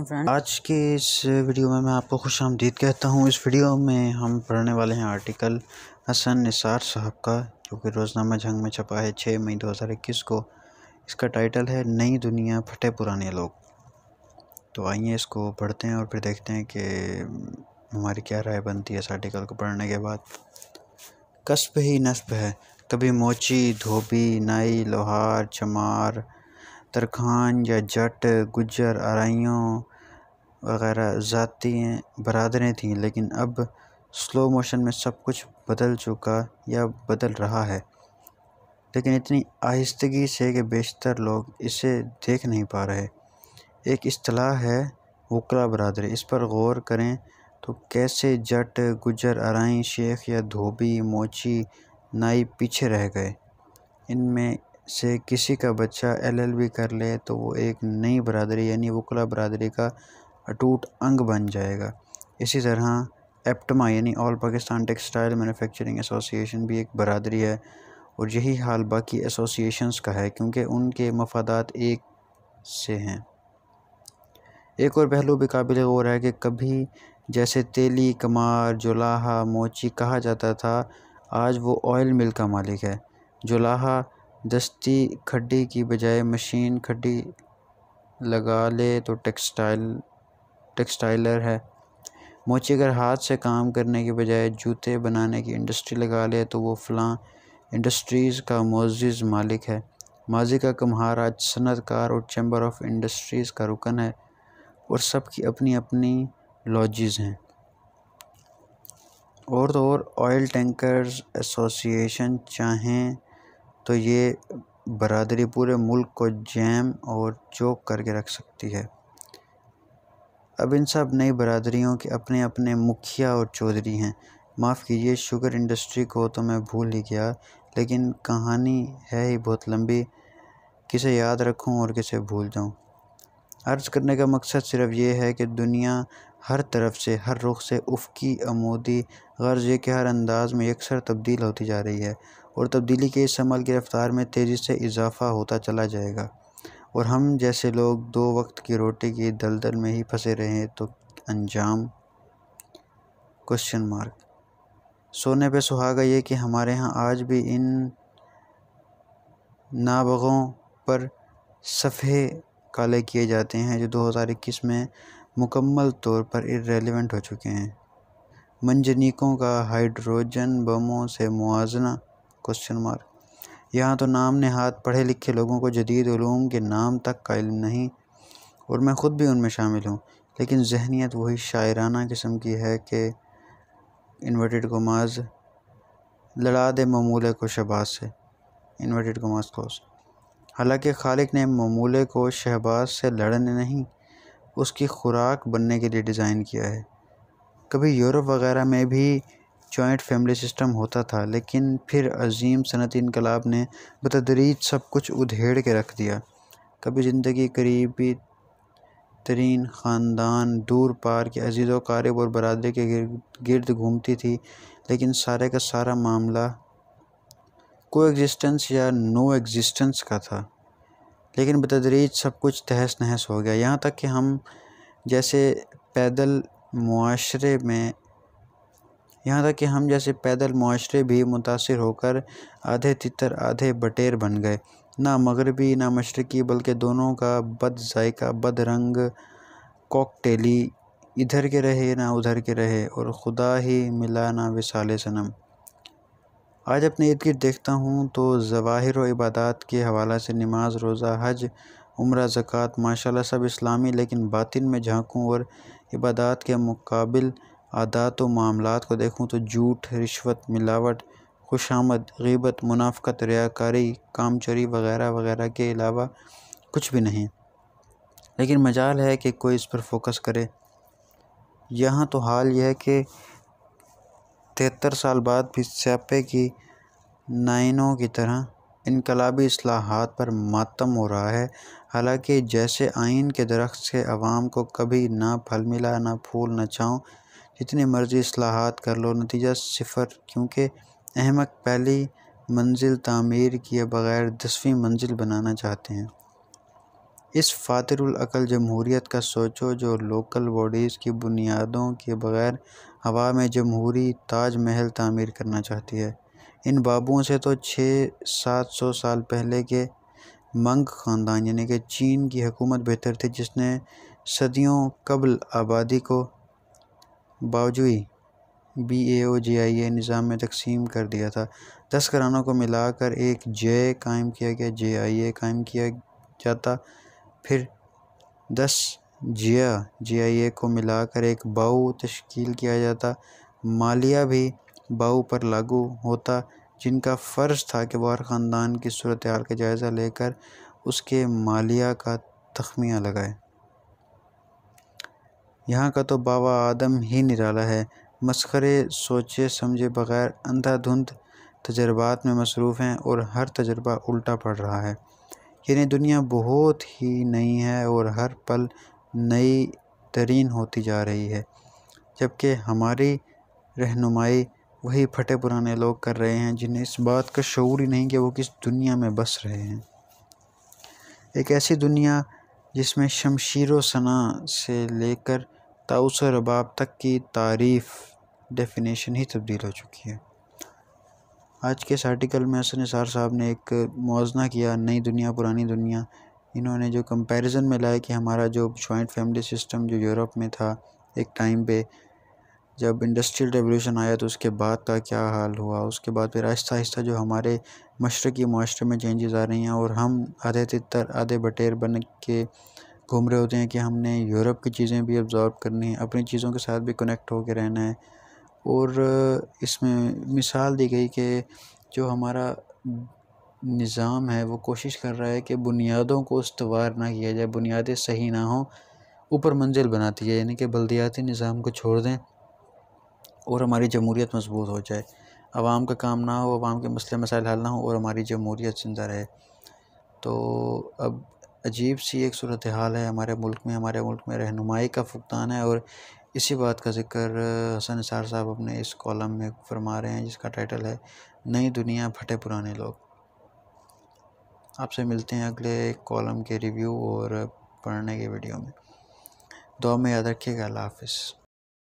आज के इस वीडियो में मैं आपको खुश आमदीद कहता हूँ इस वीडियो में हम पढ़ने वाले हैं आर्टिकल हसन निसार साहब का जो कि रोज़नामा जंग में छपा है छः मई इक्कीस को इसका टाइटल है नई दुनिया फटे पुराने लोग तो आइए इसको पढ़ते हैं और फिर देखते हैं कि हमारी क्या राय बनती है इस आर्टिकल को पढ़ने के बाद कस्ब ही नस्ब है कभी मोची धोबी नाई लोहार चमार तरखान या जट गुजर आरइयों वगैरह ज़ाती बरदरें थीं लेकिन अब स्लो मोशन में सब कुछ बदल चुका या बदल रहा है लेकिन इतनी आहिस्तगी से कि बेशतर लोग इसे देख नहीं पा रहे एक अतलाह है वकला बरदरी इस पर गौर करें तो कैसे जट गुजर आरई शेख या धोबी मोची नाई पीछे रह गए इनमें से किसी का बच्चा एलएलबी कर ले तो वो एक नई बरादरी यानी वकला बरादरी का अटूट अंग बन जाएगा इसी तरह एप्टमा यानी all Pakistan textile manufacturing association भी एक बरदरी है और यही हाल बाकी एसोसिएशंस का है क्योंकि उनके मफादात एक से हैं एक और पहलू भी काबिल गौर है कि कभी जैसे तेली कमार जुलाहा मोची कहा जाता था आज वो ऑयल मिल का मालिक है जुलाहा दस्ती खड्डी की बजाय मशीन खड्डी लगा ले तो टेक्सटाइल टेक्सटाइलर है मोची अगर हाथ से काम करने के बजाय जूते बनाने की इंडस्ट्री लगा ले तो वो फलां इंडस्ट्रीज़ का मोजिज़ मालिक है माजी का कुम्हार आज सनतकार और चैम्बर ऑफ इंडस्ट्रीज़ का रुकन है और सब की अपनी अपनी लॉजिज़ हैं और तो और ऑयल टैंकर्स एसोसिएशन चाहें तो ये बरादरी पूरे मुल्क को जैम और चौक करके रख सकती है अब इन सब नई बरदरीों के अपने अपने मुखिया और चौधरी हैं माफ़ कीजिए शुगर इंडस्ट्री को तो मैं भूल ही गया लेकिन कहानी है ही बहुत लंबी किसे याद रखूं और किसे भूल जाऊं अर्ज़ करने का मकसद सिर्फ ये है कि दुनिया हर तरफ से हर रुख से उफ़की आमूदी गर्ज़ ये कि हर अंदाज़ में अक्सर तब्दील होती जा रही है और तब्दीली के इस अमल की रफ़्तार में तेज़ी से इजाफ़ा होता चला जाएगा और हम जैसे लोग दो वक्त की रोटी की दलदल में ही फंसे रहे तो अंजाम क्वेश्चन मार्क सोने पे सुहागा ये कि हमारे यहाँ आज भी इन नाबगों पर सफ़े काले किए जाते हैं जो 2021 में मुकम्मल तौर पर इरेलीवेंट हो चुके हैं मंजनीकों का हाइड्रोजन बमों से मुजना क्वेश्चन मार्क यहाँ तो नाम ने हाथ पढ़े लिखे लोगों को जदीद ूम के नाम तक का इल्म नहीं और मैं ख़ुद भी उनमें शामिल हूँ लेकिन जहनीत वही शायराना किस्म की है कि इन्वर्टेड गुमाज लड़ा दे ममूले को शहबाज से इन्वर्टेड गुमाज को हालांकि खालिक ने ममूले को शहबाज से लड़ने नहीं उसकी ख़ुराक बनने के लिए डिज़ाइन किया है कभी यूरोप वगैरह में भी जॉइंट फैमिली सिस्टम होता था लेकिन फिर अजीम सनती इनकलाब ने बतदरीज सब कुछ उधेड़ के रख दिया कभी ज़िंदगी करीबी तरीन ख़ानदान दूर पार के अजीज़ वारब और बरदरी के गिरद घूमती थी लेकिन सारे का सारा मामला को एग्जिस्टेंस या नो एग्जिस्टेंस का था लेकिन बतदरीज सब कुछ तहस नहस हो गया यहाँ तक कि हम जैसे पैदल माशरे में यहाँ तक कि हम जैसे पैदल माशरे भी मुतासर होकर आधे तितर आधे बटेर बन गए ना मगरबी ना मशरकी बल्कि दोनों का बद जायका बद रंग कॉकटेली इधर के रहे ना उधर के रहे और ख़ुदा ही मिला ना विसाल सनम आज अपने इर्द गिर्द देखता हूँ तो ज़वाहिर व इबादात के हवाला से नमाज रोज़ा हज उम्र ज़क़़त माशाल्लाह सब इस्लामी लेकिन बातिन में झाँकूँ और इबादात के मुकाबल आदात व मामलात को देखूँ तो झूठ रिश्वत मिलावट खुश आमद गीबत मुनाफ़त रियाकारी कामचोरी वगैरह वगैरह के अलावा कुछ भी नहीं लेकिन मजाल है कि कोई इस पर फोकस करे यहाँ तो हाल यह है कि तिहत्तर साल बाद भी स्यापे की नाइनों की तरह इनकलाबी असलाहत पर मातम हो रहा है हालांकि जैसे आइन के दरख्त से आवाम को कभी ना फल मिला ना फूल ना छाँव जितनी मर्ज़ी असलाहत कर लो नतीजा सिफर क्योंकि अहमक पहली मंजिल तामीर किए बग़ैर दसवीं मंजिल बनाना चाहते हैं इस फ़ातिरुलअकल जमहूरियत का सोचो जो लोकल बॉडीज़ की बुनियादों के बग़ैर हवा में जमहूरी ताज महल तामीर करना चाहती है इन बाबुओं से तो छः सात सौ साल पहले के मंग ख़ानदान यानी कि चीन की हुकूमत बेहतर थी जिसने सदियों कबल आबादी को बावजूद बी ए ओ जे आई ए निज़ाम में तकसीम कर दिया था दस घरानों को मिलाकर एक जे कायम किया गया जे आई ए कायम किया जाता फिर दस जिया जिया को मिलाकर एक बाऊ तश्कील किया जाता मालिया भी बाऊ पर लागू होता जिनका फ़र्ज़ था कि वार ख़ानदान की सूरत हाल का जायज़ा लेकर उसके मालिया का तखमिया लगाए यहाँ का तो बाबा आदम ही निराला है मस्खरे सोचे समझे बगैर अंधाधुंध तजर्बात में मसरूफ़ हैं और हर तजर्बा उल्टा पड़ रहा है यानी दुनिया बहुत ही नई है और हर पल नई तरीन होती जा रही है जबकि हमारी रहनुमाई वही फटे पुराने लोग कर रहे हैं जिन्हें इस बात का शूर ही नहीं कि वो किस दुनिया में बस रहे हैं एक ऐसी दुनिया जिसमें शमशीर सना से लेकर ताउस रबाब तक की तारीफ़ डेफिनेशन ही तब्दील हो चुकी है आज के इस आर्टिकल में हसन निसार साहब ने एक मुजना किया नई दुनिया पुरानी दुनिया इन्होंने जो कंपैरिजन में लाया कि हमारा जो जॉइंट फैमिली सिस्टम जो यूरोप में था एक टाइम पे जब इंडस्ट्रियल रेवोल्यूशन आया तो उसके बाद का क्या हाल हुआ उसके बाद फिर आहिस्ता आहिस्ता जो हमारे मशरक़ी माशरे में चेंजेस आ रही हैं और हम आधे तितर आधे बटेर बन के घूम रहे होते हैं कि हमने यूरोप की चीज़ें भी ऑब्ज़ॉर्व करनी है अपनी चीज़ों के साथ भी कनेक्ट होकर रहना है और इसमें मिसाल दी गई कि जो हमारा निज़ाम है वो कोशिश कर रहा है कि बुनियादों को उसवार ना किया जाए बुनियादें सही ना हों ऊपर मंजिल बनाती है यानी कि बलदियाती निज़ाम को छोड़ दें और हमारी जमहूरीत मजबूत हो जाए आवाम का काम ना हो आवाम के मसले मसाइल हल ना हो और हमारी जमहूरीत जिंदा रहे तो अब अजीब सी एक सूरत हाल है हमारे मुल्क में हमारे मुल्क में रहनुमाई का फुकदान है और इसी बात का ज़िक्र हसन निसार साहब अपने इस कॉलम में फरमा रहे हैं जिसका टाइटल है नई दुनिया फटे पुराने लोग आपसे मिलते हैं अगले कॉलम के रिव्यू और पढ़ने के वीडियो में दुआ में याद रखिएगा अल्लाह हाफिज़